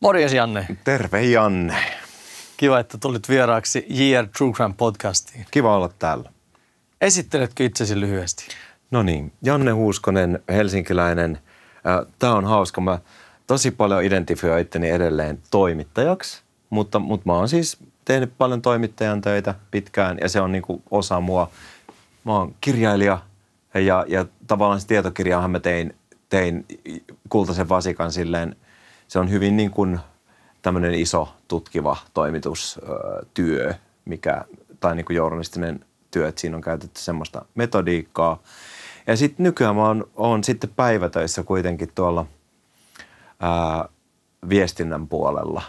Morjes Janne. Terve Janne. Kiva, että tulit vieraaksi JR True Crime podcastiin. Kiva olla täällä. Esitteletkö itsesi lyhyesti? No niin, Janne Huuskonen, helsinkiläinen. Tämä on hauska. Mä tosi paljon identifioin itteni edelleen toimittajaksi, mutta, mutta mä oon siis tehnyt paljon toimittajan töitä pitkään ja se on niinku osa mua. Mä oon kirjailija ja, ja tavallaan se tietokirjaahan mä tein, tein kultaisen vasikan silleen – se on hyvin niin kuin tämmöinen iso tutkiva toimitustyö, mikä, tai niin kuin journalistinen työ, että siinä on käytetty semmoista metodiikkaa. Ja sitten nykyään mä oon, oon sitten päivätöissä kuitenkin tuolla ää, viestinnän puolella,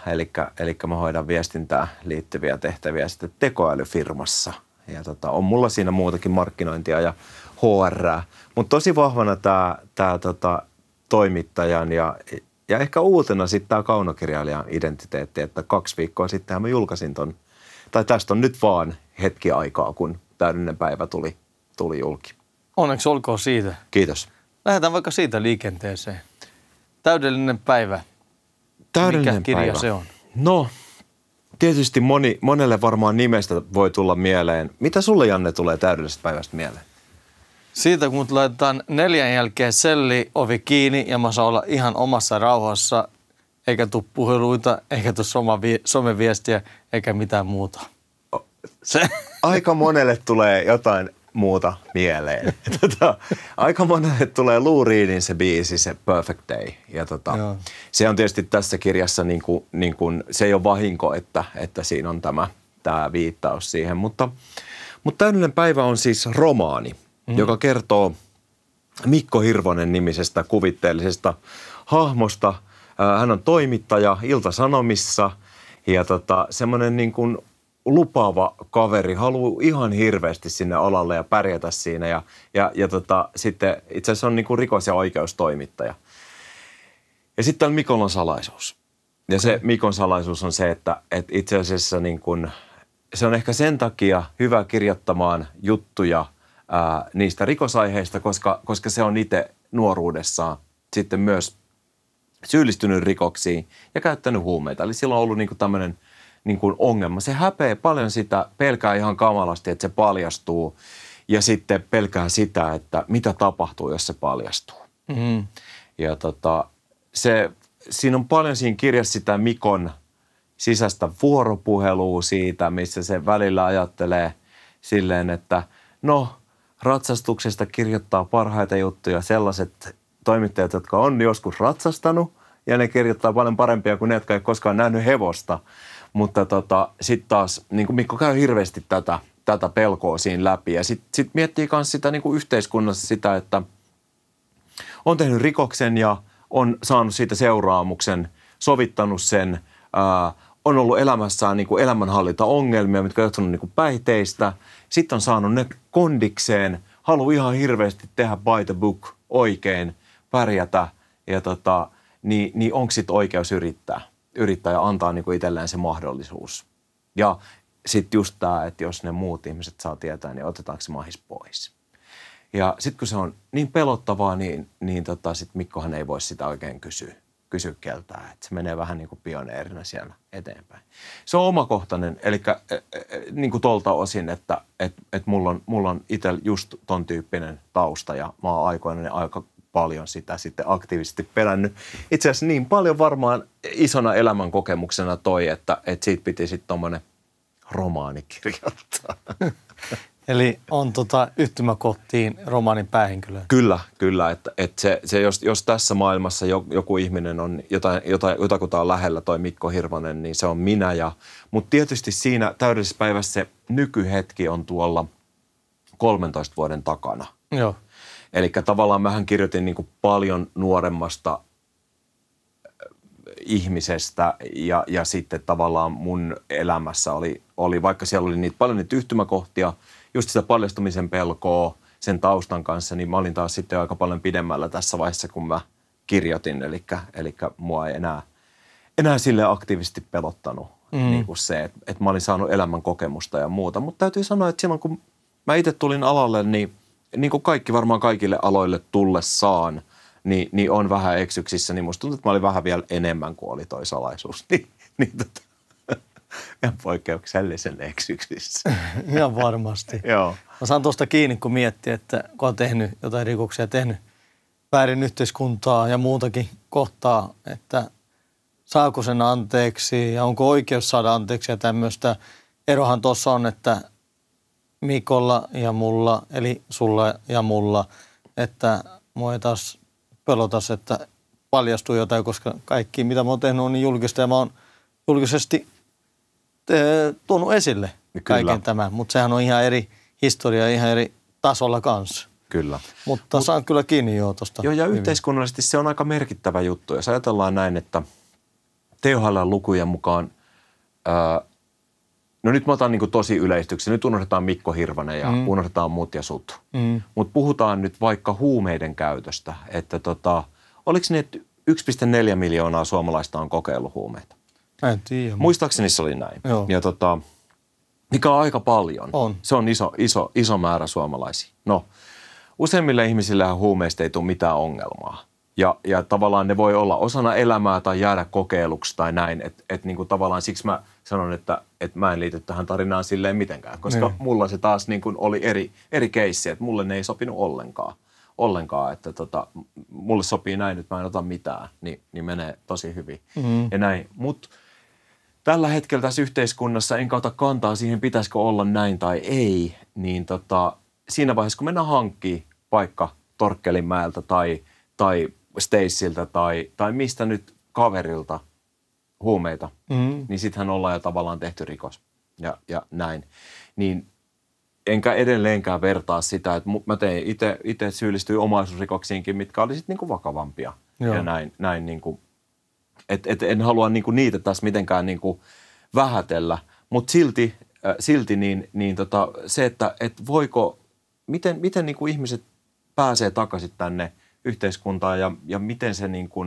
eli mä hoidan viestintää liittyviä tehtäviä sitten tekoälyfirmassa. Ja tota, on mulla siinä muutakin markkinointia ja HR, mutta tosi vahvana tämä tää tota, toimittajan ja ja ehkä uutena sitten tämä kaunokirjailijan identiteetti, että kaksi viikkoa sitten mä julkaisin ton, tai tästä on nyt vaan hetki aikaa, kun täydellinen päivä tuli, tuli julki. Onneksi olkoon siitä. Kiitos. Lähdetään vaikka siitä liikenteeseen. Täydellinen päivä. Täydellinen Mikä kirja päivä. se on? No, tietysti moni, monelle varmaan nimestä voi tulla mieleen. Mitä sulle, Janne, tulee täydellisestä päivästä mieleen? Siitä kun laitetaan neljän jälkeen selli, ovi kiinni ja mä saan olla ihan omassa rauhassa, eikä tuu puheluita, eikä tuu someviestiä, eikä mitään muuta. Se. Aika monelle tulee jotain muuta mieleen. Tota, aika monelle tulee Lou Reedin se biisi, se Perfect Day. Ja tota, se on tietysti tässä kirjassa, niin kuin, niin kuin, se ei ole vahinko, että, että siinä on tämä, tämä viittaus siihen. Mutta, mutta Täydellinen päivä on siis romaani mm. joka kertoo Mikko Hirvonen nimisestä kuvitteellisesta hahmosta. Äh, hän on toimittaja Ilta-Sanomissa ja tota, semmoinen niin kuin lupaava kaveri, haluaa ihan hirveästi sinne alalle ja pärjätä siinä. Ja, ja, ja tota, sitten itse asiassa on niin kuin rikos- ja oikeustoimittaja. Ja sitten on Mikon on salaisuus. Ja se Mikon salaisuus on se, että, että itse asiassa niin kuin, se on ehkä sen takia hyvä kirjoittamaan juttuja – ää, niistä rikosaiheista, koska, koska se on itse nuoruudessaan sitten myös syyllistynyt rikoksiin ja käyttänyt huumeita. Eli silloin on ollut niin tämmöinen niin ongelma. Se häpeää paljon sitä, pelkää ihan kamalasti, että se paljastuu ja sitten pelkää sitä, että mitä tapahtuu, jos se paljastuu. Mm-hmm. Ja tota, se, siinä on paljon siinä kirjassa sitä Mikon sisäistä vuoropuhelua siitä, missä se välillä ajattelee silleen, että no – ratsastuksesta kirjoittaa parhaita juttuja sellaiset toimittajat, jotka on joskus ratsastanut ja ne kirjoittaa paljon parempia kuin ne, jotka ei koskaan nähnyt hevosta. Mutta tota, sitten taas niin Mikko käy hirveästi tätä, tätä pelkoa siinä läpi ja sitten sit miettii myös sitä niin yhteiskunnassa sitä, että on tehnyt rikoksen ja on saanut siitä seuraamuksen, sovittanut sen, ää, on ollut elämässään niin elämänhallintaongelmia, mitkä on johtunut niin päihteistä. Sitten on saanut ne kondikseen, haluaa ihan hirveästi tehdä by the book oikein, pärjätä, ja tota, niin, niin onko sitten oikeus yrittää, yrittää ja antaa niinku itselleen se mahdollisuus. Ja sitten just tämä, että jos ne muut ihmiset saa tietää, niin otetaanko se mahis pois. Ja sitten kun se on niin pelottavaa, niin, niin tota, sit Mikkohan ei voi sitä oikein kysyä, kysy keltää, että se menee vähän niin kuin pioneerina siellä eteenpäin. Se on omakohtainen, eli e, e, e, niin kuin tolta osin, että että et mulla on, mulla on itse just ton tyyppinen tausta ja mä oon aikoinaan aika paljon sitä sitten aktiivisesti pelännyt. Itse asiassa niin paljon varmaan isona elämän kokemuksena toi, että, että siitä piti sitten tuommoinen romaani kirjoittaa. Eli on tota yhtymäkohtiin romaanin päähenkilöä. Kyllä, kyllä. Että, että se, se jos, jos tässä maailmassa joku ihminen on jotain, jotain, jotakuta on lähellä, toi Mikko Hirvonen, niin se on minä. Ja, mutta tietysti siinä täydellisessä päivässä se nykyhetki on tuolla 13 vuoden takana. Joo. Eli tavallaan mähän kirjoitin niin kuin paljon nuoremmasta äh, ihmisestä ja, ja sitten tavallaan mun elämässä oli, oli, vaikka siellä oli niitä paljon niitä yhtymäkohtia – just sitä paljastumisen pelkoa sen taustan kanssa, niin mä olin taas sitten aika paljon pidemmällä tässä vaiheessa, kun mä kirjoitin. Eli, eli mua ei enää, enää sille aktiivisesti pelottanut mm. niin kuin se, että, että mä olin saanut elämän kokemusta ja muuta. Mutta täytyy sanoa, että silloin kun mä itse tulin alalle, niin niin kuin kaikki varmaan kaikille aloille tullessaan, niin, niin on vähän eksyksissä, niin musta tuntuu, että mä olin vähän vielä enemmän kuin oli toi salaisuus. Niin, niin tota, ihan poikkeuksellisen eksyksissä. ihan varmasti. Joo. Mä saan tuosta kiinni, kun miettii, että kun on tehnyt jotain rikoksia, tehnyt väärin yhteiskuntaa ja muutakin kohtaa, että saako sen anteeksi ja onko oikeus saada anteeksi ja tämmöistä. Erohan tuossa on, että Mikolla ja mulla, eli sulla ja mulla, että mua ei taas pelotas, että paljastuu jotain, koska kaikki mitä mä oon tehnyt on niin julkista ja mä oon julkisesti tuonut esille niin Kyllä. kaiken tämän, mutta sehän on ihan eri historia, ihan eri tasolla kanssa. Kyllä. Mutta Mut, saan kyllä kiinni jo tuosta. Joo, ja hyvin. yhteiskunnallisesti se on aika merkittävä juttu. Jos ajatellaan näin, että thl lukujen mukaan, ää, no nyt mä otan niin tosi yleistyksen, nyt unohdetaan Mikko Hirvanen ja mm. unohdetaan muut ja sut. Mm. Mutta puhutaan nyt vaikka huumeiden käytöstä, että tota, oliko ne 1,4 miljoonaa suomalaista on kokeillut huumeita? En tiedä. Muistaakseni se oli näin. Joo. Ja tota, mikä on aika paljon. On. Se on iso, iso, iso määrä suomalaisia. No, useimmille ihmisille huumeista ei tule mitään ongelmaa. Ja, ja tavallaan ne voi olla osana elämää tai jäädä kokeiluksi tai näin. Että et niinku tavallaan siksi mä sanon, että et mä en liity tähän tarinaan silleen mitenkään, koska niin. mulla se taas niinku oli eri, eri keissi, että mulle ne ei sopinut ollenkaan. Ollenkaan, että tota, mulle sopii näin, että mä en ota mitään, niin, niin menee tosi hyvin mm. ja näin. Mutta tällä hetkellä tässä yhteiskunnassa, en kautta kantaa siihen, pitäisikö olla näin tai ei, niin tota, siinä vaiheessa, kun mennään hankkiin paikka Torkkelinmäeltä tai, tai Stacyltä tai, tai mistä nyt kaverilta huumeita, mm. niin sittenhän ollaan jo tavallaan tehty rikos ja, ja näin. Niin enkä edelleenkään vertaa sitä, että mä tein itse syyllistyy omaisuusrikoksiinkin, mitkä oli sitten niinku vakavampia Joo. ja näin, näin niin kuin et, et en halua niinku niitä taas mitenkään niinku vähätellä, mutta silti, äh, silti niin, niin tota, se, että et voiko, miten, miten niinku ihmiset pääsee takaisin tänne yhteiskuntaan ja, ja miten se niinku,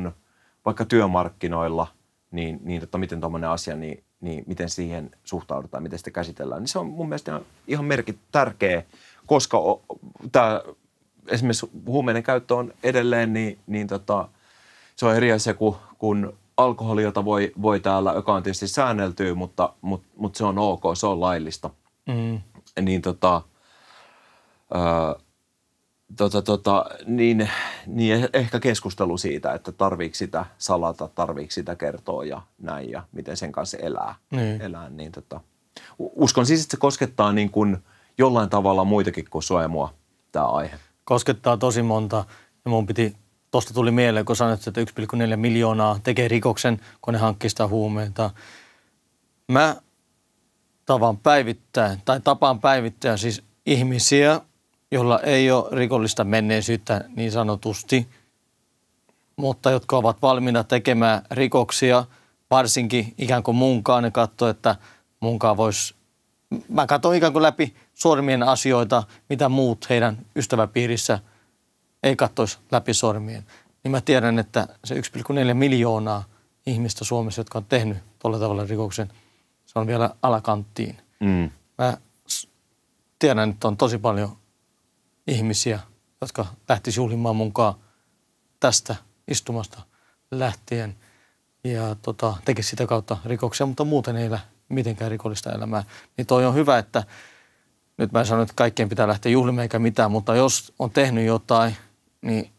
vaikka työmarkkinoilla, niin, niin tota, miten tuommoinen asia, niin, niin miten siihen suhtaudutaan, miten sitä käsitellään, niin se on mun mielestä ihan merkit tärkeä, koska tämä esimerkiksi huumeiden käyttö on edelleen, niin, niin tota, se on eri asia kuin, kuin alkoholi, jota voi, voi täällä, joka on tietysti säänneltyä, mutta, mutta, mutta se on ok, se on laillista. Mm. Niin tota, ö, tota, tota, niin, niin eh-, ehkä keskustelu siitä, että tarviiko sitä salata, tarviiko sitä kertoa ja näin ja miten sen kanssa elää. Mm. elää niin tota. Uskon siis, että se koskettaa niin kuin jollain tavalla muitakin kuin sua ja mua tämä aihe. Koskettaa tosi monta ja mun piti Tuosta tuli mieleen, kun sanoit, että 1,4 miljoonaa tekee rikoksen, kun ne hankkii sitä huumeita. Mä tavan päivittäin, tai tapaan päivittäin siis ihmisiä, joilla ei ole rikollista menneisyyttä niin sanotusti, mutta jotka ovat valmiina tekemään rikoksia, varsinkin ikään kuin munkaan, ne katsoo, että munkaan voisi mä katson ikään kuin läpi sormien asioita, mitä muut heidän ystäväpiirissä ei katsoisi läpi sormien, niin mä tiedän, että se 1,4 miljoonaa ihmistä Suomessa, jotka on tehnyt tuolla tavalla rikoksen, se on vielä alakanttiin. Mm. Mä tiedän, että on tosi paljon ihmisiä, jotka lähti juhlimaan mukaan tästä istumasta lähtien ja tota, tekisi sitä kautta rikoksia, mutta muuten ei ole mitenkään rikollista elämää. Niin toi on hyvä, että nyt mä en sano, että kaikkien pitää lähteä juhlimaan eikä mitään, mutta jos on tehnyt jotain – niin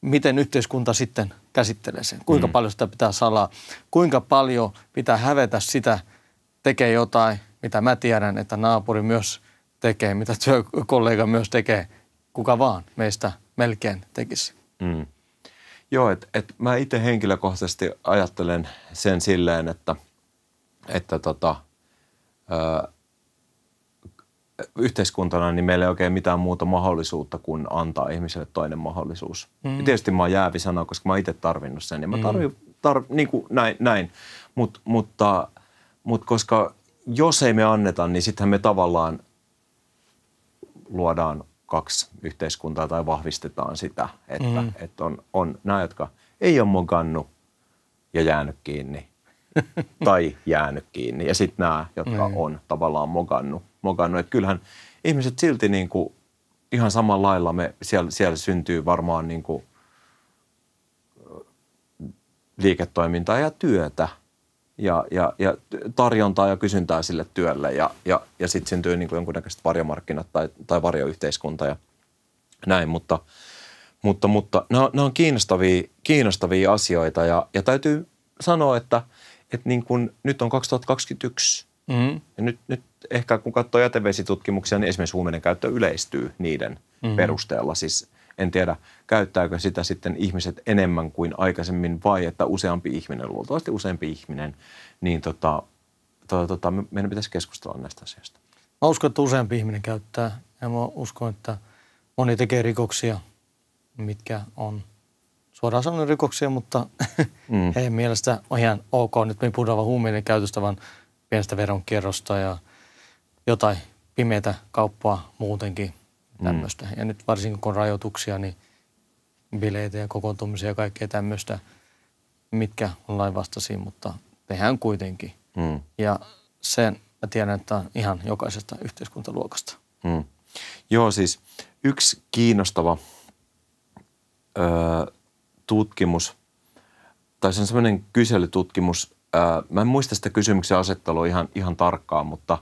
miten yhteiskunta sitten käsittelee sen? Kuinka mm. paljon sitä pitää salaa? Kuinka paljon pitää hävetä sitä, tekee jotain, mitä mä tiedän, että naapuri myös tekee, mitä työkollega myös tekee, kuka vaan meistä melkein tekisi. Mm. Joo, että et mä itse henkilökohtaisesti ajattelen sen silleen, että, että tota, ö, yhteiskuntana niin meillä ei oikein mitään muuta mahdollisuutta kuin antaa ihmiselle toinen mahdollisuus. Mm. Ja tietysti mä oon jäävi sanoa, koska mä oon itse tarvinnut sen ja niin mä mm. tarvin, tar, niin kuin näin, näin. Mut, mutta, mutta koska jos ei me anneta, niin sittenhän me tavallaan luodaan kaksi yhteiskuntaa tai vahvistetaan sitä, että, mm. että on, on nämä, jotka ei ole mokannut ja jäänyt kiinni tai jäänyt kiinni ja sitten nämä, jotka mm. on tavallaan mokannut mokannut. Että kyllähän ihmiset silti niin kuin ihan samalla lailla me siellä, siellä syntyy varmaan niin kuin liiketoimintaa ja työtä ja, ja, ja tarjontaa ja kysyntää sille työlle ja, ja, ja sitten syntyy niin kuin jonkunnäköiset varjomarkkinat tai, tai varjoyhteiskunta ja näin, mutta, mutta, mutta nämä, nämä on kiinnostavia, kiinnostavia asioita ja, ja täytyy sanoa, että, että niin kuin nyt on 2021 Mm-hmm. Ja nyt, nyt ehkä kun katsoo jätevesitutkimuksia, niin esimerkiksi huumeiden käyttö yleistyy niiden mm-hmm. perusteella. Siis en tiedä, käyttääkö sitä sitten ihmiset enemmän kuin aikaisemmin vai että useampi ihminen, luultavasti useampi ihminen, niin tota, tota, tota, meidän pitäisi keskustella näistä asioista. Mä uskon, että useampi ihminen käyttää ja mä uskon, että moni tekee rikoksia, mitkä on suoraan sanoen rikoksia, mutta mm. heidän mielestä on ihan ok. Nyt me ei puhuta vaan huumeiden käytöstä, vaan – pienestä veronkierrosta ja jotain pimeitä kauppaa muutenkin mm. tämmöistä. Mm. Ja nyt varsinkin kun on rajoituksia, niin bileitä ja kokoontumisia ja kaikkea tämmöistä, mitkä on lainvastaisia, mutta tehdään kuitenkin. Mm. Ja sen mä tiedän, että on ihan jokaisesta yhteiskuntaluokasta. Mm. Joo, siis yksi kiinnostava ö, tutkimus, tai se on semmoinen kyselytutkimus Äh, mä en muista sitä kysymyksen asettelua ihan, ihan tarkkaan, mutta,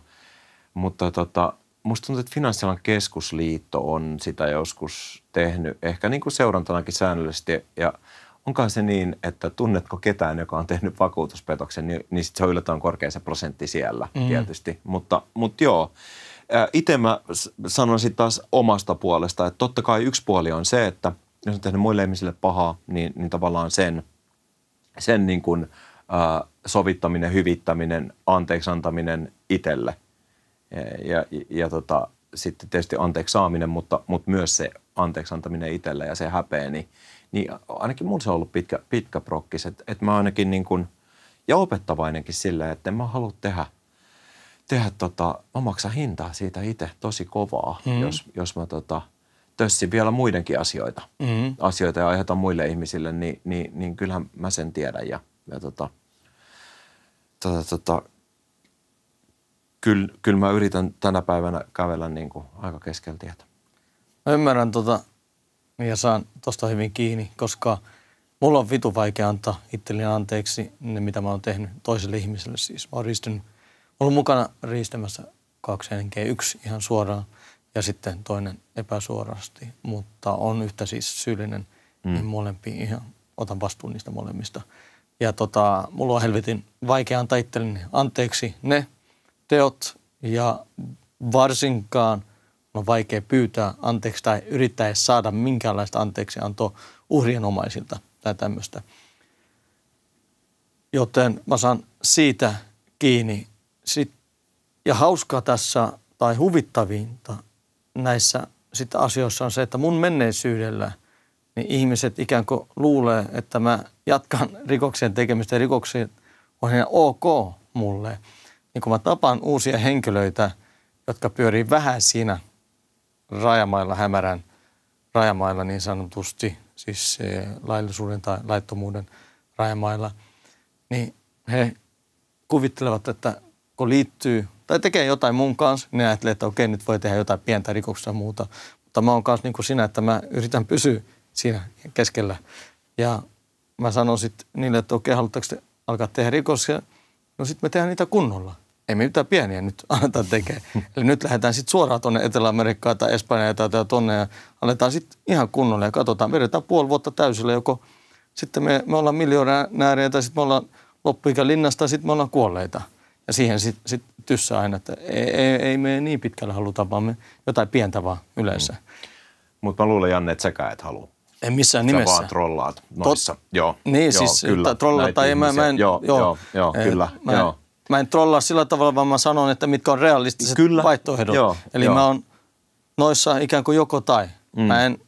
mutta tota, musta tuntuu, että Finanssialan keskusliitto on sitä joskus tehnyt, ehkä niin kuin seurantanakin säännöllisesti. Ja onkaan se niin, että tunnetko ketään, joka on tehnyt vakuutuspetoksen, niin, niin sit se on yllättävän korkea se prosentti siellä mm. tietysti. Mutta, mutta joo, äh, itse mä sanoisin taas omasta puolesta, että totta kai yksi puoli on se, että jos on tehnyt muille ihmisille pahaa, niin, niin tavallaan sen, sen niin kuin, äh, sovittaminen, hyvittäminen, anteeksi antaminen itselle ja, ja, ja tota, sitten tietysti anteeksi saaminen, mutta, mutta myös se anteeksi antaminen itselle ja se häpeä, niin, niin ainakin mun se on ollut pitkä, pitkä prokkis, että, että mä ainakin niin kuin, ja opettavainenkin sillä, että en mä halua tehdä, tehdä tota, mä maksan hintaa siitä itse tosi kovaa, mm. jos, jos mä tota, tössin vielä muidenkin asioita, mm. asioita ja aiheutan muille ihmisille, niin, niin, niin kyllähän mä sen tiedän ja, ja tota, – tota, tota, kyllä, kyllä mä yritän tänä päivänä kävellä niin kuin aika keskellä tietä. Mä ymmärrän tota, ja saan tosta hyvin kiinni, koska mulla on vitu vaikea antaa itselleni anteeksi ne, mitä mä oon tehnyt toiselle ihmiselle. Siis mä oon ollut mukana riistämässä kaksi henkeä, yksi ihan suoraan ja sitten toinen epäsuorasti, mutta on yhtä siis syyllinen, niin mm. niin molempi ihan, otan vastuun niistä molemmista. Ja tota, mulla on helvetin vaikea antaa itselleni anteeksi ne teot ja varsinkaan on vaikea pyytää anteeksi tai yrittää edes saada minkäänlaista anteeksi antoa uhrienomaisilta tai tämmöistä. Joten mä saan siitä kiinni. Sit, ja hauskaa tässä tai huvittavinta näissä sitten asioissa on se, että mun menneisyydellä – niin ihmiset ikään kuin luulee, että mä jatkan rikoksien tekemistä ja rikoksia on ihan ok mulle. Niin kun mä tapaan uusia henkilöitä, jotka pyörii vähän siinä rajamailla, hämärän rajamailla niin sanotusti, siis laillisuuden tai laittomuuden rajamailla, niin he kuvittelevat, että kun liittyy tai tekee jotain mun kanssa, niin ajattelee, että okei, nyt voi tehdä jotain pientä rikoksia muuta. Mutta mä oon kanssa niin kuin sinä, että mä yritän pysyä siinä keskellä. Ja mä sanon sitten niille, että okei, haluatteko te alkaa tehdä rikoksia? No sitten me tehdään niitä kunnolla. Ei me mitään pieniä nyt anneta tekemään. Eli nyt lähdetään sitten suoraan tuonne Etelä-Amerikkaan tai Espanjaan tai tuonne ja aletaan sitten ihan kunnolla ja katsotaan. Vedetään puoli vuotta täysillä joko sitten me, me ollaan miljonäärejä tai sitten me ollaan loppuikä linnasta tai sitten me ollaan kuolleita. Ja siihen sitten sit tyssä aina, että ei, ei, ei me niin pitkällä haluta, vaan me jotain pientä vaan yleensä. Mm. Mutta mä luulen, Janne, että säkään et halua. En missään nimessä. Sä vaan trollaat noissa. Tot, joo, niin, joo, siis kyllä, trollaa tai ihmisiä. mä en... Joo, joo, joo, joo kyllä, mä en, joo. Mä en trollaa sillä tavalla, vaan mä sanon, että mitkä on realistiset kyllä, vaihtoehdot. Joo, Eli joo. mä oon noissa ikään kuin joko tai. Mm. Mä en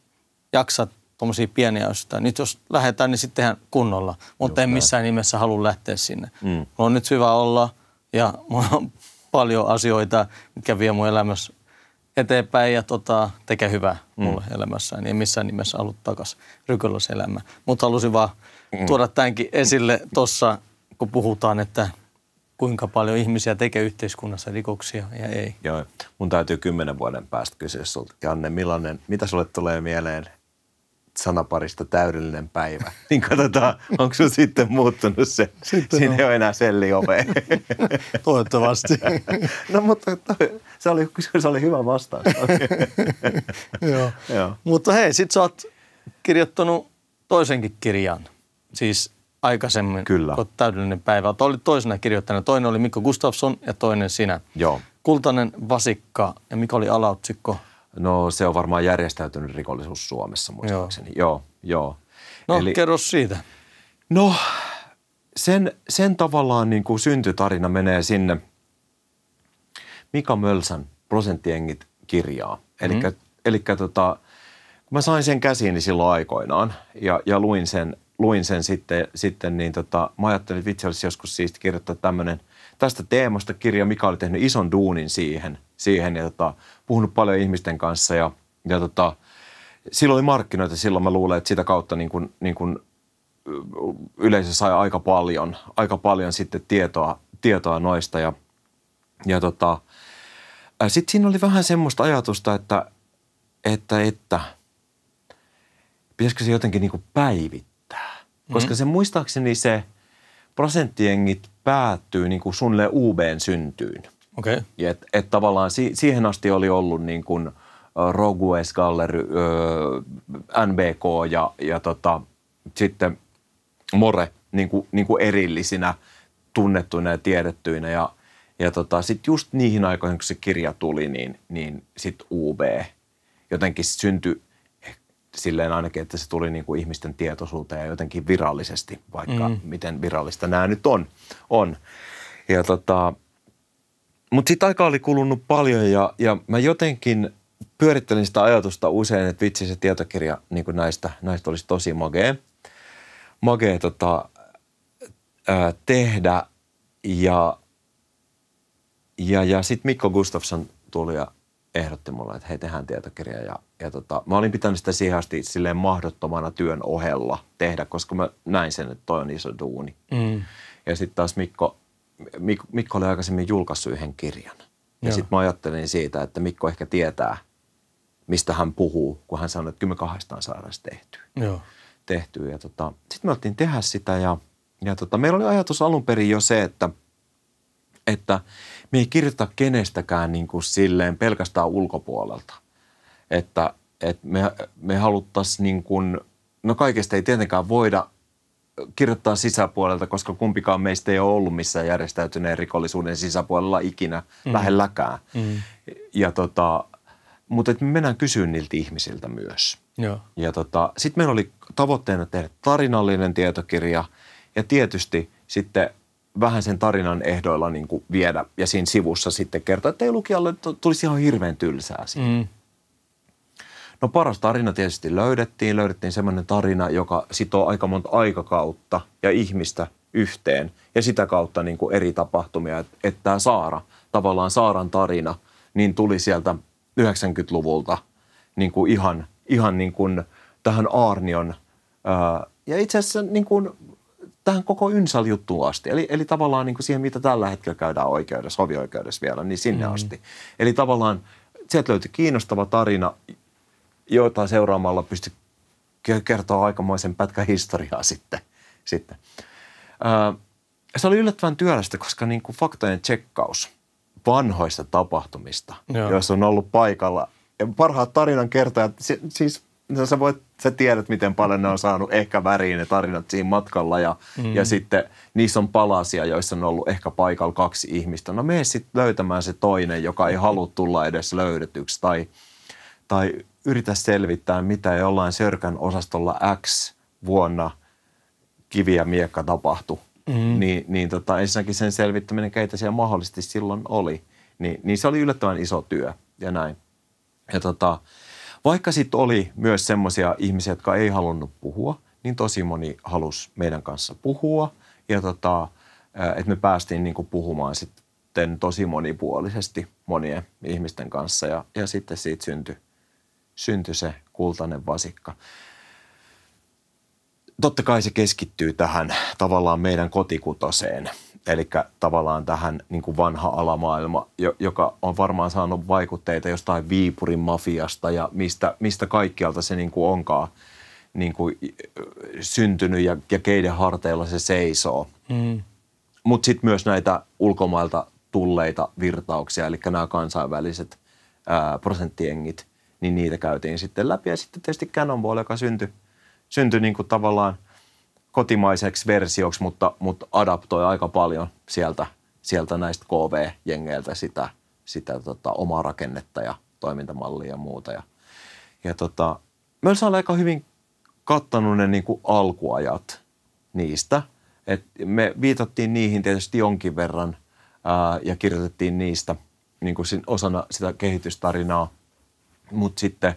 jaksa tuommoisia pieniä asioita. Nyt jos lähdetään, niin sitten kunnolla. Mutta Just en missään näin. nimessä halua lähteä sinne. Mm. Mulla on nyt hyvä olla ja mulla on paljon asioita, mitkä vie mun elämässä eteenpäin ja tota, tekee hyvää mm. mulle mm. elämässään. Ei missään nimessä ollut takaisin ryköllöselämä. Mutta halusin vaan mm. tuoda tämänkin esille tuossa, kun puhutaan, että kuinka paljon ihmisiä tekee yhteiskunnassa rikoksia ja ei. Joo, mun täytyy kymmenen vuoden päästä kysyä sinulta. Janne, millainen, mitä sulle tulee mieleen sanaparista täydellinen päivä, niin katsotaan, onko se sitten muuttunut se. Sitten Siinä on. ei ole enää ove. Toivottavasti. no mutta se, oli, se oli hyvä vastaus. Joo. Joo. Mutta hei, sit sä oot kirjoittanut toisenkin kirjan, siis aikaisemmin Kyllä. täydellinen päivä. Oli toisena kirjoittajana, toinen oli Mikko Gustafsson ja toinen sinä. Joo. Kultainen vasikka ja mikä oli alaotsikko? No se on varmaan järjestäytynyt rikollisuus Suomessa muistaakseni. Joo, joo. joo. No Eli, kerro siitä. No sen, sen tavallaan niin kuin syntytarina menee sinne Mika Mölsän prosenttiengit kirjaa. Eli mm. Mm-hmm. Elikkä, tota, mä sain sen käsiini silloin aikoinaan ja, ja luin sen, luin sen sitten, sitten niin tota, mä ajattelin, että vitsi olisi joskus siisti kirjoittaa tämmöinen tästä teemasta kirja, mikä oli tehnyt ison duunin siihen – siihen ja tota, puhunut paljon ihmisten kanssa ja, ja tota, silloin oli markkinoita, silloin mä luulen, että sitä kautta niin kuin, niin kuin yleisö sai aika paljon, aika paljon sitten tietoa, tietoa noista ja, ja tota, sitten siinä oli vähän semmoista ajatusta, että, että, että pitäisikö se jotenkin niin kuin päivittää, mm-hmm. koska se muistaakseni se prosenttiengit päättyy niin kuin suunnilleen UBn syntyyn – Okay. Ja et, et tavallaan si, siihen asti oli ollut niin kuin Rogues Gallery, Scholar, NBK ja, ja tota, sitten More niin kuin, niin kuin erillisinä tunnettuina ja tiedettyinä. Ja, ja tota, sitten just niihin aikoihin, kun se kirja tuli, niin, niin sitten UB jotenkin syntyi eh, silleen ainakin, että se tuli niin kuin ihmisten tietoisuuteen ja jotenkin virallisesti, vaikka mm. miten virallista nämä nyt on. on. Ja tota, mutta sitten aikaa oli kulunut paljon ja, ja mä jotenkin pyörittelin sitä ajatusta usein, että vitsi se tietokirja niin näistä, näistä olisi tosi magee, magee tota, ää, tehdä. Ja, ja, ja sitten Mikko Gustafsson tuli ja ehdotti mulle, että hei tehdään tietokirja. Ja, ja tota, mä olin pitänyt sitä siihen asti silleen mahdottomana työn ohella tehdä, koska mä näin sen, että toi on iso duuni. Mm. Ja sitten taas Mikko Mik, Mikko oli aikaisemmin julkaissut yhden kirjan. Joo. Ja sitten mä ajattelin siitä, että Mikko ehkä tietää, mistä hän puhuu, kun hän sanoi, että kyllä me kahdestaan saadaan se tehtyä. Joo. tehtyä. Ja tota, sitten me alettiin tehdä sitä ja, ja tota, meillä oli ajatus alun perin jo se, että, että me ei kirjoita kenestäkään niin kuin silleen pelkästään ulkopuolelta. Että, että me, me haluttaisiin niin no kaikesta ei tietenkään voida kirjoittaa sisäpuolelta, koska kumpikaan meistä ei ole ollut missään järjestäytyneen rikollisuuden sisäpuolella ikinä mm. lähelläkään. Mm. Ja tota, mutta me mennään kysyyn niiltä ihmisiltä myös. Ja tota, sitten meillä oli tavoitteena tehdä tarinallinen tietokirja ja tietysti sitten vähän sen tarinan ehdoilla niin kuin viedä ja siinä sivussa sitten kertoa, että ei lukijalle tulisi ihan hirveän tylsää siitä. Mm. Mm-hmm. No paras tarina tietysti löydettiin. Löydettiin semmoinen tarina, joka sitoo aika monta aikakautta ja ihmistä yhteen ja sitä kautta niin kuin eri tapahtumia. Että tämä Saara, tavallaan Saaran tarina, niin tuli sieltä 90-luvulta niin kuin ihan, ihan niin kuin tähän Aarnion ää, ja itse asiassa niin kuin tähän koko ynsal juttuun asti. Eli, eli tavallaan niin kuin siihen, mitä tällä hetkellä käydään oikeudessa, hovioikeudessa vielä, niin sinne mm. asti. Eli tavallaan sieltä löytyi kiinnostava tarina, joita seuraamalla pysty kertoa aikamoisen pätkän historiaa sitten. sitten. se oli yllättävän työlästä, koska niin kuin faktojen tsekkaus vanhoista tapahtumista, Joo. joissa on ollut paikalla. Ja parhaat tarinan kertajat, siis no sä, voit, sä tiedät, miten paljon ne on saanut ehkä väriin ne tarinat siinä matkalla ja, mm. ja sitten niissä on palasia, joissa on ollut ehkä paikalla kaksi ihmistä. No mene sitten löytämään se toinen, joka ei halua tulla edes löydetyksi tai, tai yritä selvittää, mitä jollain Sörkän osastolla X vuonna kivi ja miekka tapahtui. Mm. Niin, niin tota, ensinnäkin sen selvittäminen, keitä siellä mahdollisesti silloin oli, niin, niin se oli yllättävän iso työ ja näin. Ja tota, vaikka sitten oli myös semmoisia ihmisiä, jotka ei halunnut puhua, niin tosi moni halusi meidän kanssa puhua. Ja tota, että me päästiin niinku puhumaan sitten tosi monipuolisesti monien ihmisten kanssa ja, ja sitten siitä syntyi syntyi se kultainen vasikka. Totta kai se keskittyy tähän tavallaan meidän kotikutoseen, eli tavallaan tähän niin kuin vanha alamaailma, joka on varmaan saanut vaikutteita jostain Viipurin mafiasta ja mistä, mistä kaikkialta se niin kuin onkaan niin kuin syntynyt ja, ja keiden harteilla se seisoo. Mm. Mutta sitten myös näitä ulkomailta tulleita virtauksia, eli nämä kansainväliset ää, prosenttiengit, niin niitä käytiin sitten läpi. Ja sitten tietysti Cannonball, joka syntyi, syntyi niin kuin tavallaan kotimaiseksi versioksi, mutta, mutta adaptoi aika paljon sieltä, sieltä näistä KV-jengeiltä sitä, sitä tota, omaa rakennetta ja toimintamallia ja muuta. Ja, ja tota, myös on aika hyvin kattanut ne niin kuin alkuajat niistä. Et me viitattiin niihin tietysti jonkin verran ää, ja kirjoitettiin niistä niin kuin osana sitä kehitystarinaa – mutta sitten,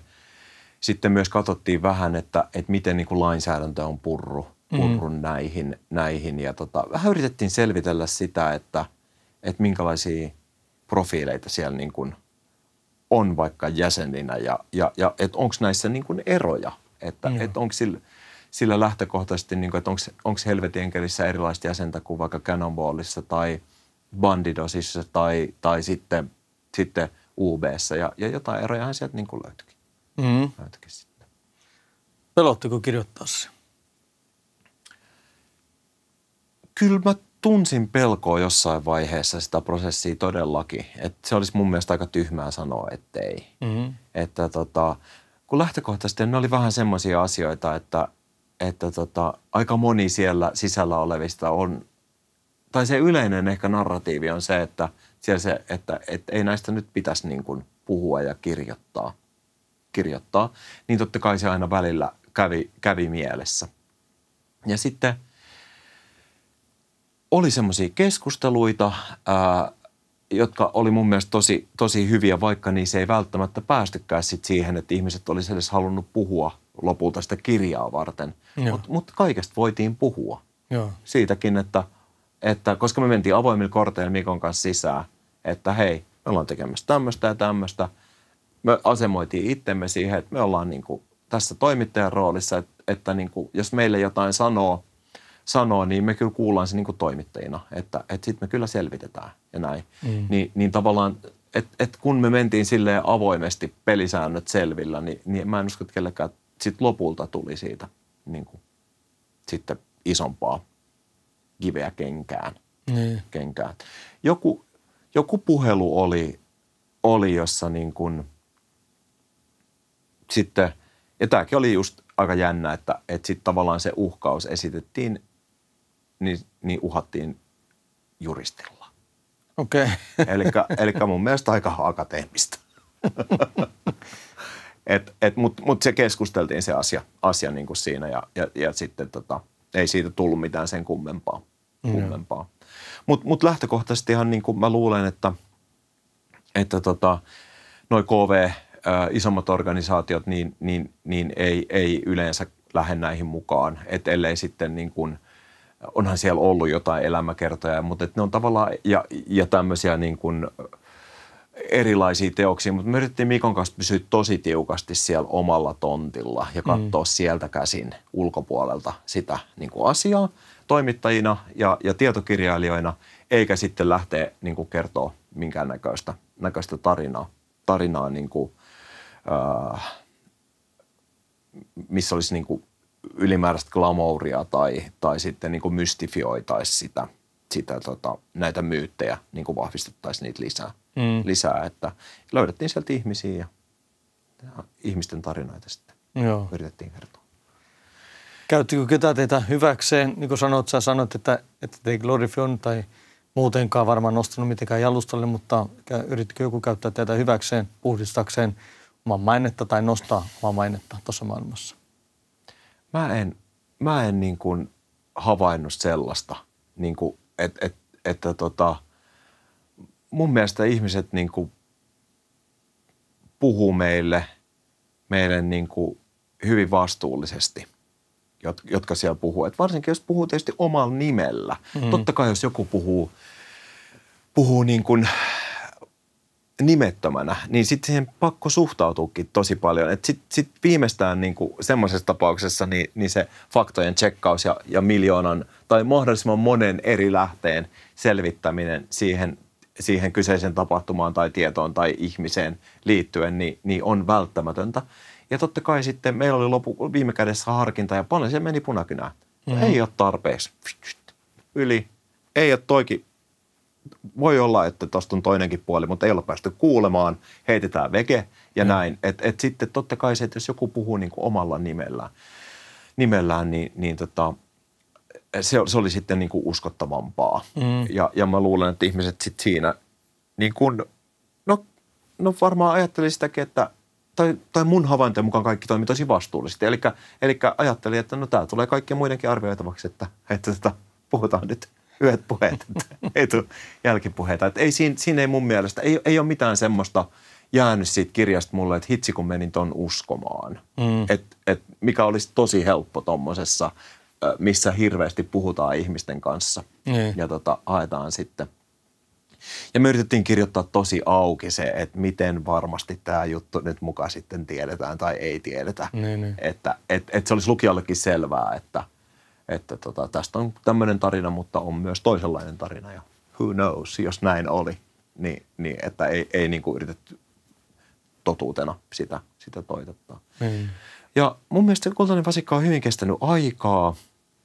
sitten myös katsottiin vähän, että, että miten niin kuin lainsäädäntö on purru, mm. purru mm. näihin. näihin. Ja tota, vähän yritettiin selvitellä sitä, että, että minkälaisia profiileita siellä niin kuin on vaikka jäseninä ja, ja, ja että onko näissä niin kuin eroja, että mm. että onko sillä, sillä lähtökohtaisesti, niin kuin, että onko Helvetin enkelissä erilaista jäsentä kuin vaikka Cannonballissa tai Bandidosissa tai, tai sitten, sitten – ub ja, ja jotain hän sieltä niin kuin löytyikin. Mm. löytyikin sitten. Pelottiko kirjoittaa se? Kyllä mä tunsin pelkoa jossain vaiheessa sitä prosessia todellakin. Et se olisi mun mielestä aika tyhmää sanoa, että ei. Mm-hmm. Että tota, kun lähtökohtaisesti ne oli vähän semmoisia asioita, että, että tota, aika moni siellä sisällä olevista on, tai se yleinen ehkä narratiivi on se, että – siellä se, että, että ei näistä nyt pitäisi niin kuin puhua ja kirjoittaa, kirjoittaa, niin totta kai se aina välillä kävi, kävi mielessä. Ja sitten oli semmoisia keskusteluita, ää, jotka oli mun mielestä tosi, tosi hyviä, vaikka niin se ei välttämättä päästykään sit siihen, että ihmiset olisi edes halunnut puhua lopulta sitä kirjaa varten. Mutta mut kaikesta voitiin puhua. Joo. Siitäkin, että – että koska me mentiin avoimilla korteilla Mikon kanssa sisään, että hei, me ollaan tekemässä tämmöistä ja tämmöistä. Me asemoitiin itsemme siihen, että me ollaan niin kuin tässä toimittajan roolissa, että, että niin kuin, jos meille jotain sanoo, sanoo, niin me kyllä kuullaan se niin kuin toimittajina, että, että sitten me kyllä selvitetään ja näin. Mm. Ni, niin, niin tavallaan, että et kun me mentiin sille avoimesti pelisäännöt selvillä, niin, niin mä en usko, että kellekään sit lopulta tuli siitä niin kuin, sitten isompaa kiveä kenkään. Niin. kenkään. Joku, joku puhelu oli, oli jossa niin kuin sitten, ja tämäkin oli just aika jännä, että, että sitten tavallaan se uhkaus esitettiin, niin, niin uhattiin juristilla. Okei. Okay. Eli mun mielestä aika akateemista. et, et, Mutta mut se keskusteltiin se asia, asia niin kuin siinä ja, ja, ja sitten tota, ei siitä tullut mitään sen kummempaa kummempaa. Mm. Mutta mut ihan niin kuin mä luulen, että, että tota, noin KV, ää, isommat organisaatiot, niin, niin, niin ei, ei yleensä lähde näihin mukaan, että ellei sitten niin kuin, onhan siellä ollut jotain elämäkertoja, mutta et ne on tavallaan, ja, ja tämmöisiä niin kuin, erilaisia teoksia, mutta me yritettiin Mikon kanssa pysyä tosi tiukasti siellä omalla tontilla ja katsoa mm. sieltä käsin ulkopuolelta sitä niin kuin asiaa toimittajina ja, ja tietokirjailijoina, eikä sitten lähteä niin kuin kertoa minkäännäköistä näköistä tarinaa, tarinaa niin kuin, äh, missä olisi niin kuin ylimääräistä glamouria tai, tai sitten niin kuin mystifioitaisi sitä, sitä tota, näitä myyttejä, niin kuin vahvistettaisiin niitä lisää mm. lisää, että löydettiin sieltä ihmisiä ja, ja ihmisten tarinoita sitten Joo. yritettiin kertoa. Käyttikö ketään teitä hyväkseen? Niin kuin sanoit, sä sanoit, että, että te Glorify tai muutenkaan varmaan nostanut mitenkään jalustalle, mutta yrittikö joku käyttää teitä hyväkseen, puhdistakseen oman mainetta tai nostaa omaa mainetta tuossa maailmassa? Mä en, mä en niin kuin havainnut sellaista, niin kuin, että, että, että tota, – mun mielestä ihmiset niin kuin puhuu meille, meille niin kuin hyvin vastuullisesti – jotka siellä puhuu. Et varsinkin jos puhuu tietysti omalla nimellä. Mm. Totta kai jos joku puhuu, puhuu niin kuin nimettömänä, niin sitten siihen pakko suhtautuukin tosi paljon. Sitten sit viimeistään niin semmoisessa tapauksessa niin, niin se faktojen tsekkaus ja, ja miljoonan tai mahdollisimman monen eri lähteen selvittäminen siihen siihen kyseiseen tapahtumaan tai tietoon tai ihmiseen liittyen, niin, niin on välttämätöntä. Ja totta kai sitten meillä oli lopu, viime kädessä harkinta ja paljon se meni punakynää Mm-hmm. Ei ole tarpeeksi. Yli. Ei ole toikin. Voi olla, että tuosta on toinenkin puoli, mutta ei ole päästy kuulemaan. Heitetään veke ja mm. näin. Et, et sitten totta kai se, että jos joku puhuu niin kuin omalla nimellään, nimellään niin, niin tota, se, se oli sitten niin kuin uskottavampaa. Mm. Ja, ja mä luulen, että ihmiset sitten siinä niin kuin, no, no varmaan ajatteli sitäkin, että tai, tai mun havaintojen mukaan kaikki toimi tosi vastuullisesti. Eli ajattelin, että no tämä tulee kaikkien muidenkin arvioitavaksi, että, että, että tota, puhutaan nyt yhdet puheet, että ei tule jälkipuheita. Että ei, siinä, siinä ei mun mielestä, ei, ei ole mitään semmoista jäänyt siitä kirjasta mulle, että hitsi kun menin ton uskomaan. Mm. Et, et mikä olisi tosi helppo tuommoisessa missä hirveästi puhutaan ihmisten kanssa niin. ja tota, haetaan sitten. Ja me yritettiin kirjoittaa tosi auki se, että miten varmasti tämä juttu nyt muka sitten tiedetään tai ei tiedetä. Niin, niin. Että et, et se olisi lukijallekin selvää, että, että tota, tästä on tämmöinen tarina, mutta on myös toisenlainen tarina ja who knows, jos näin oli. Niin, niin että ei, ei niin kuin yritetty totuutena sitä, sitä toitottaa. Mm. Ja mun mielestä Kultainen vasikka on hyvin kestänyt aikaa –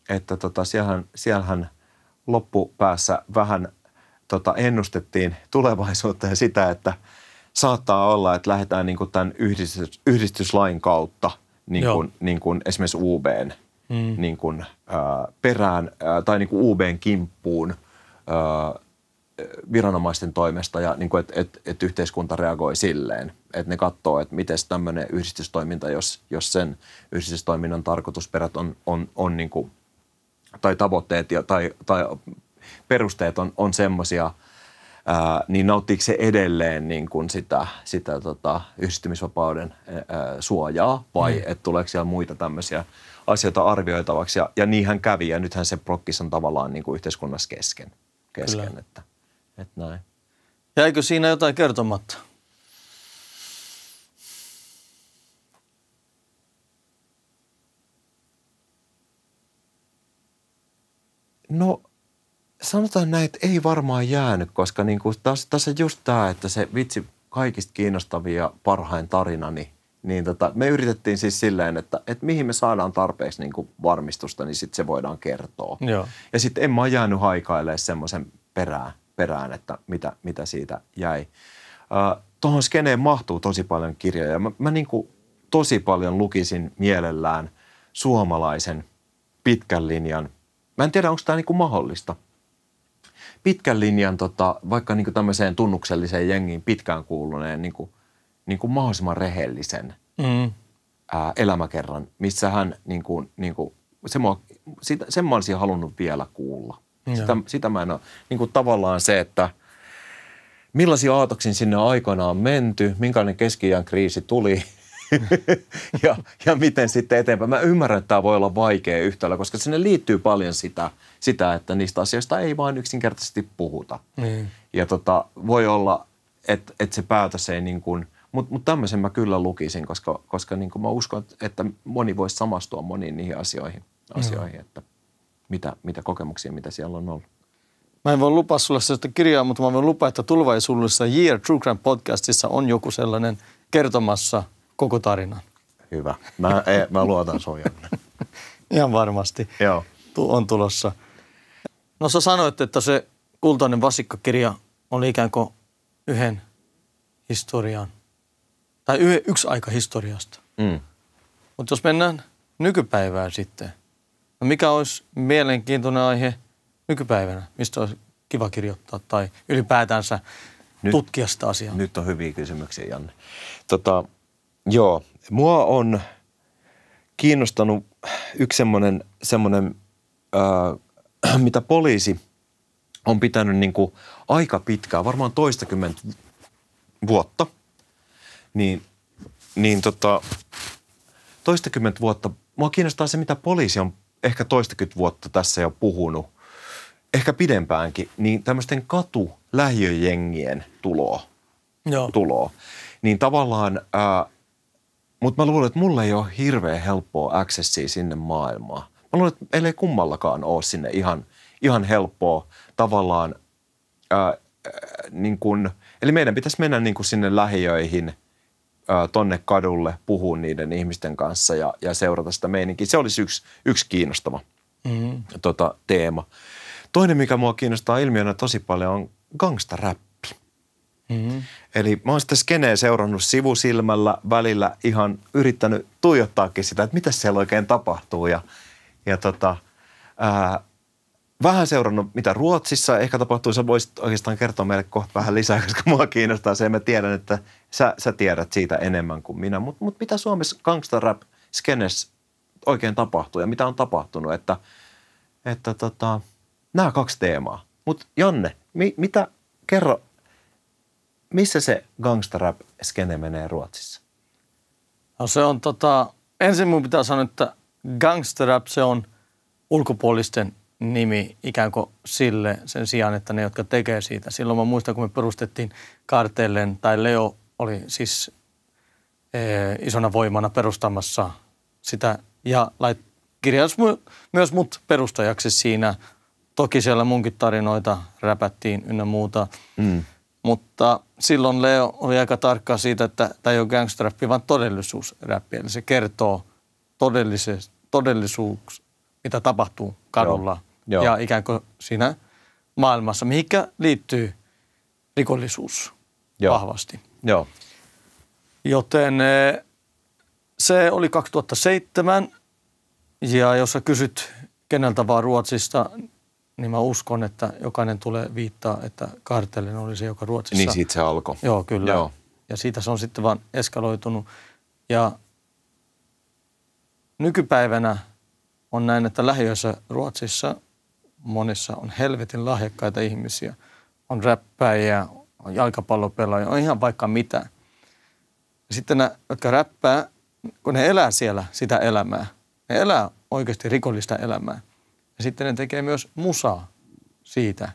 että tota, siellähän, siellähän loppupäässä vähän tota, ennustettiin tulevaisuutta ja sitä, että saattaa olla, että lähdetään niin kuin tämän yhdistys, yhdistyslain kautta niin kuin, niin kuin esimerkiksi UBn mm. niin kuin, ä, äh, perään ä, äh, tai niin kuin UBn kimppuun ä, äh, viranomaisten toimesta ja niin että et, et yhteiskunta reagoi silleen, että ne katsoo, että miten tämmöinen yhdistystoiminta, jos, jos sen yhdistystoiminnan tarkoitusperät on, on, on niin kuin tai tavoitteet ja, tai, tai perusteet on, on semmoisia, niin nauttiiko se edelleen niin kuin sitä, sitä tota, yhdistymisvapauden ää, suojaa vai mm. Niin. että tuleeko siellä muita tämmöisiä asioita arvioitavaksi. Ja, ja niinhän kävi ja nythän se prokkis on tavallaan niin kuin yhteiskunnassa kesken. kesken että, että näin. Jäikö siinä jotain kertomatta? No sanotaan näin, että ei varmaan jäänyt, koska niin kuin tässä, tässä just tämä, että se vitsi kaikista kiinnostavia parhain tarina, niin, niin tota, me yritettiin siis silleen, että, että mihin me saadaan tarpeeksi niin kuin varmistusta, niin sitten se voidaan kertoa. Joo. Ja sitten en mä jäänyt haikailemaan semmoisen perään, perään, että mitä, mitä siitä jäi. Äh, Tuohon skeneen mahtuu tosi paljon kirjoja. Mä, mä niin kuin tosi paljon lukisin mielellään suomalaisen pitkän linjan Mä en tiedä, onko tämä niinku mahdollista. Pitkän linjan, tota, vaikka niin tämmöiseen tunnukselliseen jengiin pitkään kuuluneen niinku, niinku mahdollisimman rehellisen mm. ää, elämäkerran, missä hän niinku, niinku, se mua, sitä, sen mä olisin halunnut vielä kuulla. Sitä, sitä mä en ole. Niinku tavallaan se, että millaisia aatoksin sinne aikanaan menty, minkälainen keski kriisi tuli – ja, ja miten sitten eteenpäin. Mä ymmärrän, että tämä voi olla vaikea yhtälö, koska sinne liittyy paljon sitä, sitä että niistä asioista ei vain yksinkertaisesti puhuta. Mm. Ja tota, voi olla, että et se päätös ei niin kuin – mutta mut tämmöisen mä kyllä lukisin, koska, koska niin mä uskon, että moni voisi samastua moniin niihin asioihin, asioihin että mitä, mitä kokemuksia, mitä siellä on ollut. Mä en voi lupaa sulle sitä kirjaa, mutta mä voin lupaa, että tulevaisuudessa Year True Crime podcastissa on joku sellainen kertomassa – koko tarinan. Hyvä. Mä, ei, mä luotan sun, Janne. Ihan varmasti. Joo. On tulossa. No sä sanoit, että se kultainen vasikkakirja on ikään kuin yhden historian, tai yhden, yksi aika historiasta. Mm. Mutta jos mennään nykypäivään sitten, no mikä olisi mielenkiintoinen aihe nykypäivänä, mistä olisi kiva kirjoittaa tai ylipäätänsä nyt, tutkia sitä asiaa? Nyt on hyviä kysymyksiä, Janne. Tota, Joo, mua on kiinnostanut yksi semmoinen, semmoinen äh, mitä poliisi on pitänyt niin kuin aika pitkään, varmaan toistakymmentä vuotta, niin, niin tota, toistakymmentä vuotta, mua kiinnostaa se, mitä poliisi on ehkä toistakymmentä vuotta tässä jo puhunut, ehkä pidempäänkin, niin tämmöisten katu tuloa. Joo. tuloa. Niin tavallaan äh, mutta mä luulen, että mulla ei ole hirveän helppoa accessia sinne maailmaan. Mä luulen, että meillä ei kummallakaan ole sinne ihan, ihan helppoa tavallaan, ää, ää, niin kun, eli meidän pitäisi mennä niin kun sinne lähiöihin ää, tonne kadulle, puhua niiden ihmisten kanssa ja, ja seurata sitä meininkiä. Se olisi yksi, yksi kiinnostava mm-hmm. tota, teema. Toinen, mikä mua kiinnostaa ilmiönä tosi paljon, on gangsta rap. Mm-hmm. Eli mä oon sitä skeneä seurannut sivusilmällä, välillä ihan yrittänyt tuijottaakin sitä, että mitä siellä oikein tapahtuu. Ja, ja tota, ää, vähän seurannut, mitä Ruotsissa ehkä tapahtuu. Sä voisit oikeastaan kertoa meille kohta vähän lisää, koska mua kiinnostaa se. Mä tiedän, että sä, sä tiedät siitä enemmän kuin minä. Mutta mut mitä Suomessa rap skenes oikein tapahtuu ja mitä on tapahtunut? Että, että tota, nämä kaksi teemaa. Mutta Janne, mi, mitä, kerro missä se gangsterrap-skene menee Ruotsissa? No se on tota, ensin mun pitää sanoa, että gangsterrap se on ulkopuolisten nimi ikään kuin sille sen sijaan, että ne, jotka tekee siitä. Silloin mä muistan, kun me perustettiin Kartellen, tai Leo oli siis ee, eh, isona voimana perustamassa sitä, ja lait, kirjaus my, myös mut perustajaksi siinä. Toki siellä munkin tarinoita räpättiin ynnä muuta, mm. mutta silloin Leo oli aika tarkka siitä, että tämä ei ole gangsterrappi, vaan todellisuusrappi. Eli se kertoo todellisuus, mitä tapahtuu kadulla Joo. ja Joo. ikään kuin siinä maailmassa, mihinkä liittyy rikollisuus Joo. vahvasti. Joo. Joten eh, se oli 2007 ja jos sä kysyt keneltä vaan Ruotsista, niin mä uskon, että jokainen tulee viittaa, että kartellin oli se, joka Ruotsissa... Niin siitä se alkoi. Joo, kyllä. Joo. Ja siitä se on sitten vaan eskaloitunut. Ja nykypäivänä on näin, että lähiöissä Ruotsissa monissa on helvetin lahjakkaita ihmisiä. On räppäjiä, on jalkapallopelaajia, on ihan vaikka mitä. Ja sitten nämä, jotka räppää, kun ne elää siellä sitä elämää, ne elää oikeasti rikollista elämää – ja sitten ne tekee myös musaa siitä.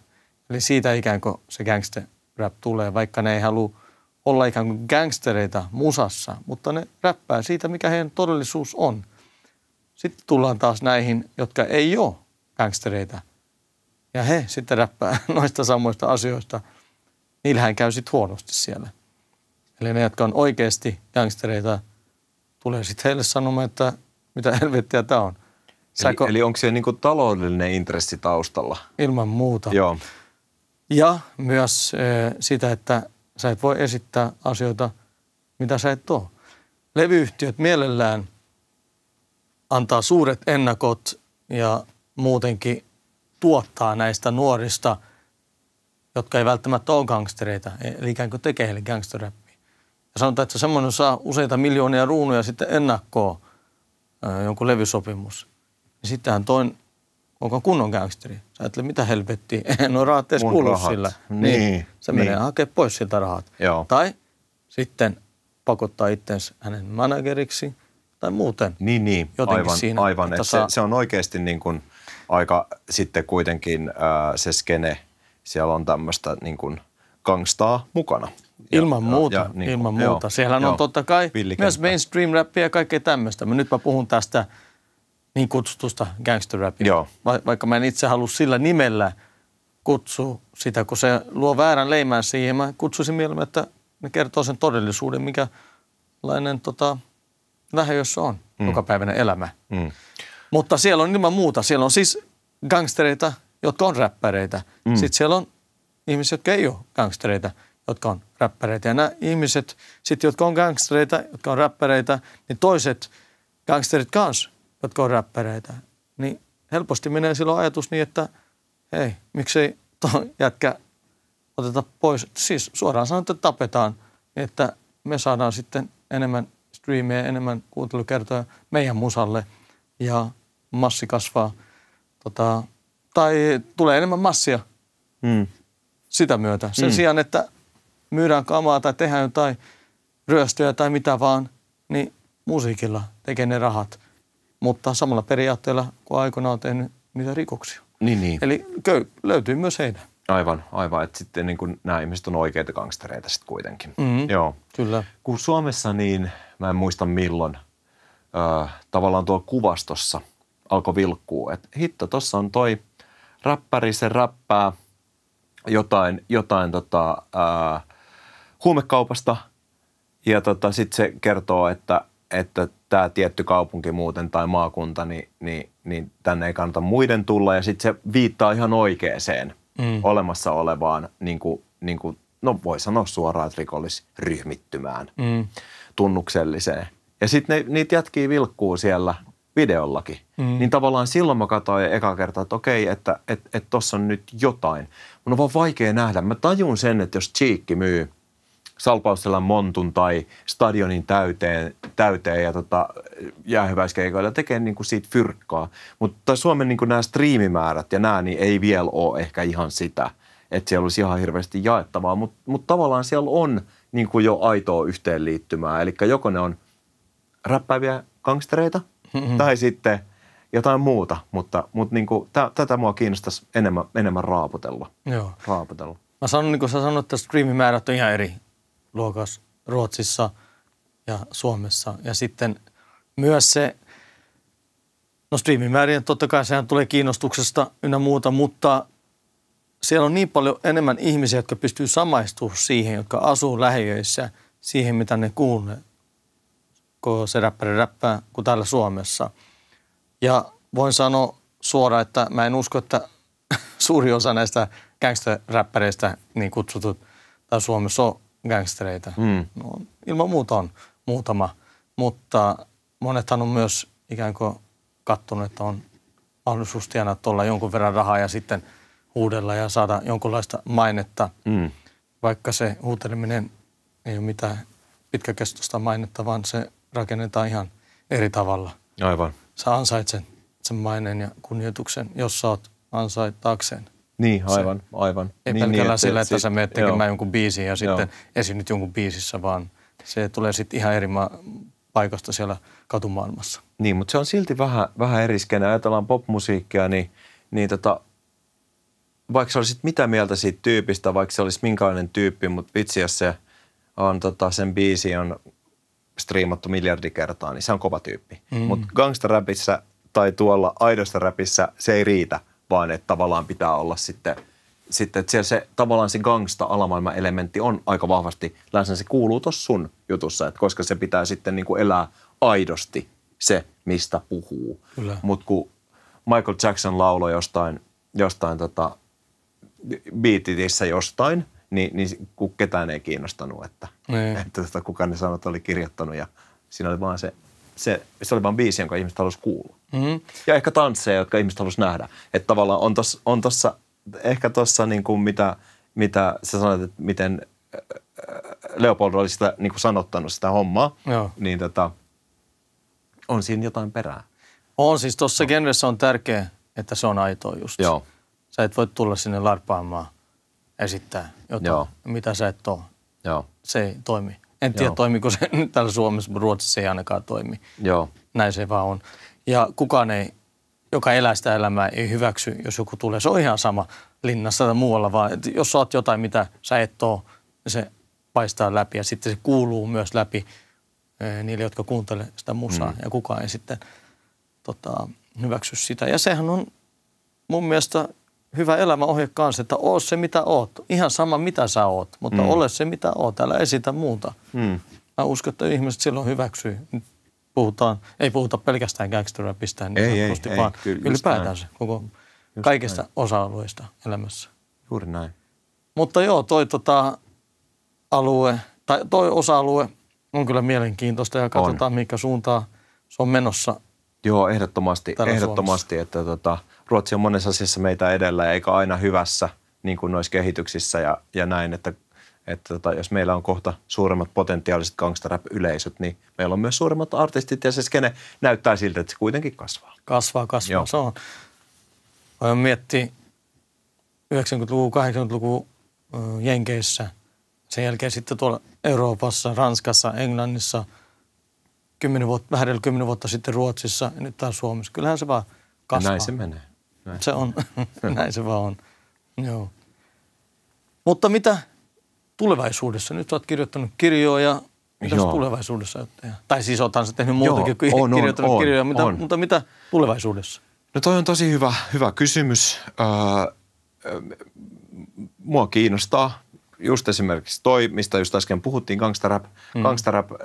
Eli siitä ikään kuin se gangster rap tulee, vaikka ne ei halua olla ikään kuin gangstereita musassa, mutta ne räppää siitä, mikä heidän todellisuus on. Sitten tullaan taas näihin, jotka ei ole gangstereita. Ja he sitten räppää noista samoista asioista. Niillähän käy sitten huonosti siellä. Eli ne, jotka on oikeasti gangstereita, tulee sitten heille sanomaan, että mitä helvettiä tämä on. Saiko... Eli, eli onko se niin kuin taloudellinen intressi taustalla? Ilman muuta. Joo. Ja myös e, sitä, että sä et voi esittää asioita, mitä sä et ole. Levyyhtiöt mielellään antaa suuret ennakot ja muutenkin tuottaa näistä nuorista, jotka ei välttämättä ole gangstereita, e, eli ikään kuin tekee heille gangsterräppiä. Ja sanotaan, että semmoinen saa useita miljoonia ruunuja sitten ennakkoon e, jonkun levysopimus niin sittenhän toin, onko kunnon gangsteri? Sä ajattelet, mitä helvettiä, eihän ole rahat edes kuulu sillä. Niin, niin. Se niin. menee hakee pois sieltä rahat. Joo. Tai sitten pakottaa itsensä hänen manageriksi tai muuten. Niin, niin. aivan, siinä, aivan. Että se, saa... se on oikeasti niin kuin aika sitten kuitenkin äh, se skene, siellä on tämmöistä niin kuin gangstaa mukana. Ja, ilman muuta, ja, niin kuin, ilman muuta. Joo, Siellä joo, on totta kai myös mainstream rappia ja kaikkea tämmöistä. Mä nyt mä puhun tästä niin kutsutusta gangsterrapia. Joo. Va- vaikka mä en itse halua sillä nimellä kutsua sitä, kun se luo väärän leimän siihen. Mä kutsuisin mieluummin, että ne kertoo sen todellisuuden, mikä lainen tota, jos on mm. joka päivänä elämä. Mm. Mutta siellä on ilman muuta, siellä on siis gangstereita, jotka on räppäreitä. Mm. Sitten siellä on ihmisiä, jotka ei ole gangstereita, jotka on räppäreitä. Ja nämä ihmiset, sitten, jotka on gangstereita, jotka on räppäreitä, niin toiset gangsterit kanssa jotka on räppäreitä, niin helposti menee silloin ajatus niin, että ei, miksei tuo jätkä oteta pois. Siis suoraan sanoen, että tapetaan, niin että me saadaan sitten enemmän streameja, enemmän kuuntelukertoja meidän musalle ja massi kasvaa. Tota, tai tulee enemmän massia mm. sitä myötä. Sen mm. sijaan, että myydään kamaa tai tehdään jotain ryöstöjä tai mitä vaan, niin musiikilla tekee ne rahat – mutta samalla periaatteella kuin aikoinaan on tehnyt niitä rikoksia. Niin, niin. Eli köy, löytyy myös heidän Aivan, aivan. Että sitten niin kuin nämä ihmiset on oikeita gangstereita sitten kuitenkin. Mm-hmm. Joo. Kyllä. Kun Suomessa niin, mä en muista milloin, äh, tavallaan tuo kuvastossa alkoi vilkkuu, että hitto, tuossa on toi räppäri, se räppää jotain, jotain tota, äh, huumekaupasta ja tota, sitten se kertoo, että, että tämä tietty kaupunki muuten tai maakunta, niin, niin, niin tänne ei kannata muiden tulla. Ja sitten se viittaa ihan oikeeseen mm. olemassa olevaan, niin kuin, niin kuin, no voi sanoa suoraan, että rikollisryhmittymään, mm. tunnukselliseen. Ja sitten niitä jätkii vilkkuu siellä videollakin. Mm. Niin tavallaan silloin mä katsoin eka kertaa, että okei, että tuossa että, että on nyt jotain. Mun on vaan vaikea nähdä. Mä tajun sen, että jos Cheekki myy – Salpaussella montun tai stadionin täyteen, täyteen ja tota, jäähyväiskeikoilla tekee niin kuin siitä fyrkkaa. Mutta Suomen niin kuin nämä striimimäärät ja nämä niin ei vielä ole ehkä ihan sitä, että siellä olisi ihan hirveästi jaettavaa, mutta mut tavallaan siellä on niin kuin jo aitoa yhteenliittymää. Eli joko ne on räppäviä gangstereita mm-hmm. tai sitten jotain muuta, mutta, mutta niin kuin, tä, tätä mua kiinnostaisi enemmän, enemmän raaputella. Joo. raaputella. Mä sanon, niin kuin sä sanoit, että streamimäärät on ihan eri, luokas Ruotsissa ja Suomessa. Ja sitten myös se, no striimimäärien totta kai sehän tulee kiinnostuksesta ynnä muuta, mutta siellä on niin paljon enemmän ihmisiä, jotka pystyy samaistumaan siihen, jotka asuu lähiöissä, siihen mitä ne kuulee, kun se räppäri räppää, kuin täällä Suomessa. Ja voin sanoa suoraan, että mä en usko, että suuri osa näistä gangsteräppäreistä, niin kutsutut, tai Suomessa on gangstereita. Mm. No, ilman muuta on muutama, mutta monethan on myös ikään kuin kattonut, että on mahdollisuus tienaa tuolla jonkun verran rahaa ja sitten huudella ja saada jonkunlaista mainetta, mm. vaikka se huuteleminen ei ole mitään pitkäkestoista mainetta, vaan se rakennetaan ihan eri tavalla. Aivan. Sä ansaitset sen maineen ja kunnioituksen, jos sä oot ansaitaakseen. Niin, aivan, aivan. Ei niin, pelkällä niin, sillä, että, että sä menet tekemään jonkun biisin ja sitten nyt jonkun biisissä, vaan se tulee sitten ihan eri ma- paikasta siellä katumaailmassa. Niin, mutta se on silti vähän, vähän eri skene. Ajatellaan popmusiikkia, niin, niin tota, vaikka sä olisit mitä mieltä siitä tyypistä, vaikka se olisi minkälainen tyyppi, mutta vitsi, jos se on, tota, sen biisi on striimattu miljardi kertaa, niin se on kova tyyppi. Mm. Mutta gangsta tai tuolla aidosta räpissä se ei riitä – kauppaan, että tavallaan pitää olla sitten, sitten että siellä se tavallaan se gangsta alamaailman elementti on aika vahvasti läsnä. Se kuuluu tuossa sun jutussa, että koska se pitää sitten niin kuin elää aidosti se, mistä puhuu. Mutta kun Michael Jackson lauloi jostain, jostain tota, biititissä jostain, niin, niin ketään ei kiinnostanut, että, niin. että, että tota kuka ne sanot oli kirjoittanut ja siinä oli vaan se se, se oli vain biisi, jonka ihmiset halusi kuulla. Mm-hmm. Ja ehkä tansseja, jotka ihmiset halusi nähdä. Että tavallaan on tuossa, on tossa, ehkä tuossa niin kuin mitä, mitä sä sanoit, että miten äh, äh, Leopold oli sitä niin kuin sanottanut sitä hommaa, Joo. niin tota, on siinä jotain perää. On siis, tuossa genressä on tärkeää, että se on aitoa just. Joo. Sä et voi tulla sinne larpaamaan esittää jotain, Joo. mitä sä et ole. Joo. Se ei toimi. En tiedä, toimiko se täällä Suomessa, mutta Ruotsissa ei ainakaan toimi. Joo. Näin se vaan on. Ja kukaan ei, joka elää sitä elämää, ei hyväksy, jos joku tulee. Se on ihan sama linnassa tai muualla, vaan että jos saat jotain, mitä sä et oo, niin se paistaa läpi ja sitten se kuuluu myös läpi eh, niille, jotka kuuntelee sitä musaa. Mm. Ja kukaan ei sitten tota, hyväksy sitä. Ja sehän on mun mielestä hyvä elämäohje kanssa, että oo se mitä oot. Ihan sama mitä sä oot, mutta mm. ole se mitä oot. Älä esitä muuta. Mm. Mä uskon, että ihmiset silloin hyväksyy. Nyt puhutaan, ei puhuta pelkästään gangsterrapista, niin ei, ei, ei, vaan kyllä, se koko just kaikista näin. osa-alueista elämässä. Juuri näin. Mutta joo, toi tota, alue, tai toi osa-alue on kyllä mielenkiintoista ja katsotaan, on. mikä suuntaa se on menossa. Joo, ehdottomasti, ehdottomasti että tota, Ruotsi on monessa asiassa meitä edellä eikä aina hyvässä niin kuin noissa kehityksissä ja, ja näin, että, että tota, jos meillä on kohta suuremmat potentiaaliset gangsterrap-yleisöt, niin meillä on myös suuremmat artistit ja se skene näyttää siltä, että se kuitenkin kasvaa. Kasvaa, kasvaa. Joo. Se on. Voin miettiä 90 luvun 80 luvun Jenkeissä, sen jälkeen sitten tuolla Euroopassa, Ranskassa, Englannissa, 10 vuotta, vähän 10 vuotta sitten Ruotsissa ja nyt taas Suomessa. Kyllähän se vaan kasvaa. Ja näin se menee. Näin. Se on. Näin se vaan on. Joo. Mutta mitä tulevaisuudessa? Nyt olet kirjoittanut kirjoja. Mitä tulevaisuudessa? Tai siis olethan se tehnyt muutakin kuin on, kirjoittanut on, kirjoja. Mitä, on. Mutta mitä tulevaisuudessa? No toi on tosi hyvä, hyvä kysymys. Öö, mua kiinnostaa just esimerkiksi toi, mistä just äsken puhuttiin, rap, mm. gangsterrap äh,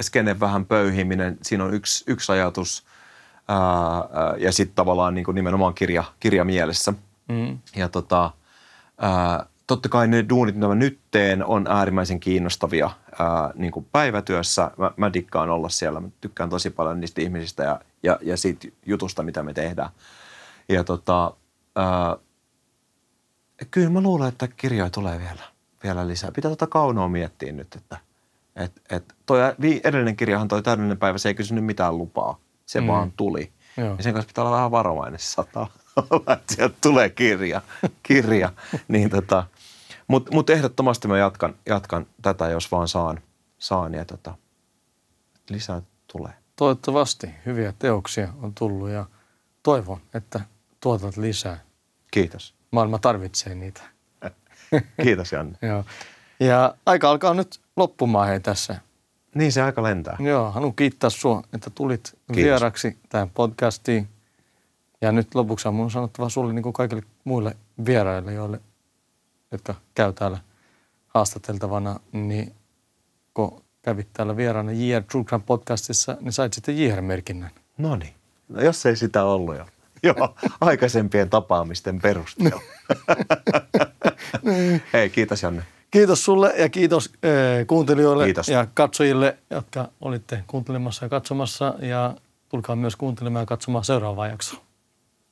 skene vähän pöyhiminen. Siinä on yksi, yksi ajatus – ja sitten tavallaan niin kuin nimenomaan kirja, kirja mielessä. Mm. Ja tota, ää, totta kai ne duunit, mitä mä nyt teen, on äärimmäisen kiinnostavia ää, niin kuin päivätyössä. Mä, mä dikkaan olla siellä. Mä tykkään tosi paljon niistä ihmisistä ja, ja, ja siitä jutusta, mitä me tehdään. Ja tota, ää, kyllä mä luulen, että kirjoja tulee vielä, vielä lisää. Pitää tota kaunoa miettiä nyt, että et, et toi edellinen kirjahan, toi täydellinen päivä, se ei kysynyt mitään lupaa se mm. vaan tuli. Joo. Ja sen kanssa pitää olla vähän varovainen, se saattaa olla, että sieltä tulee kirja. kirja. niin tota, Mutta mut ehdottomasti mä jatkan, jatkan tätä, jos vaan saan. saan ja tota, lisää tulee. Toivottavasti hyviä teoksia on tullut ja toivon, että tuotat lisää. Kiitos. Maailma tarvitsee niitä. Kiitos Janne. Joo. Ja aika alkaa nyt loppumaan hei tässä niin se aika lentää. Joo, haluan kiittää sinua, että tulit Kiitos. vieraksi tähän podcastiin. Ja nyt lopuksi on minun sanottava sinulle niin kuin kaikille muille vieraille, joille, jotka käy täällä haastateltavana, niin kun kävit täällä vieraana JR True Crime podcastissa, niin sait sitten JR-merkinnän. No niin. No jos ei sitä ollut jo. Joo, aikaisempien tapaamisten perusteella. Niin. Hei, kiitos Janne. Kiitos sulle ja kiitos eh, kuuntelijoille kiitos. ja katsojille, jotka olitte kuuntelemassa ja katsomassa. Ja tulkaa myös kuuntelemaan ja katsomaan seuraavaa jaksoa.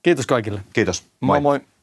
Kiitos kaikille. Kiitos. Moi moi. moi.